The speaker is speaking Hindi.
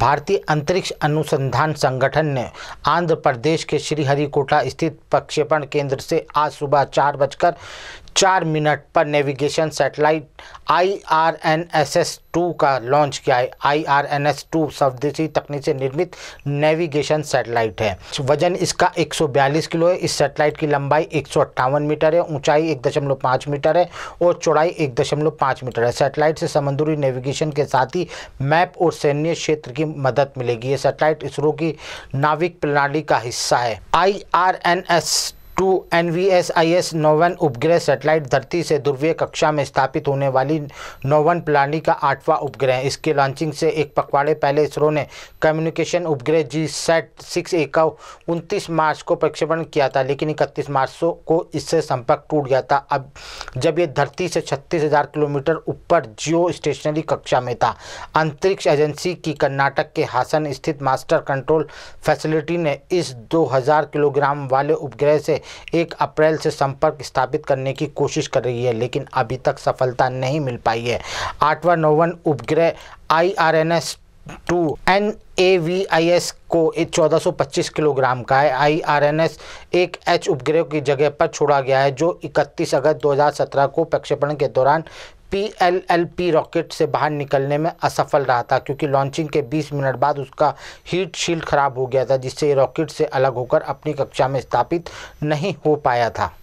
भारतीय अंतरिक्ष अनुसंधान संगठन ने आंध्र प्रदेश के श्रीहरिकोटा स्थित प्रक्षेपण केंद्र से आज सुबह चार बजकर चार मिनट पर navigation satellite I R N S S two का लॉन्च किया है I R N S S स्वदेशी तकनीक से निर्मित नेविगेशन सैटेलाइट है वजन इसका 142 किलो है इस सैटेलाइट की लंबाई एक मीटर है ऊंचाई 1.5 मीटर है और चौड़ाई 1.5 मीटर है सैटेलाइट से समुद्री नेविगेशन के साथ ही मैप और सैन्य क्षेत्र की मदद मिलेगी ये सैटेलाइट इसरो की नाविक प्रणाली का हिस्सा है I R N S to N V S I S नोवन उपग्रह सेटेलाइट धरती से ध्रुवीय कक्षा में स्थापित होने वाली नोवन प्लानी का आठवां उपग्रह है इसके लॉन्चिंग से एक पखवाड़े पहले इसरो ने कम्युनिकेशन उपग्रह जी सेट सिक्स ए का उनतीस मार्च को प्रक्षेपण किया था लेकिन इकतीस मार्च को इससे संपर्क टूट गया था अब जब ये धरती से छत्तीस हज़ार किलोमीटर ऊपर जियो स्टेशनरी कक्षा में था अंतरिक्ष एजेंसी की कर्नाटक के हासन स्थित मास्टर कंट्रोल फैसिलिटी ने इस दो किलोग्राम वाले उपग्रह से एक अप्रैल से संपर्क स्थापित करने की कोशिश कर रही है लेकिन अभी तक सफलता नहीं मिल पाई है आठवां नौवन उपग्रह I R N S to two N A V I S एक 1425 किलोग्राम का है आई आर एन एस एक एच उपग्रह की जगह पर छोड़ा गया है जो 31 अगस्त 2017 को प्रक्षेपण के दौरान पीएलएलपी रॉकेट से बाहर निकलने में असफल रहा था क्योंकि लॉन्चिंग के 20 मिनट बाद उसका हीट शील्ड खराब हो गया था जिससे ये रॉकेट से अलग होकर अपनी कक्षा में स्थापित नहीं हो पाया था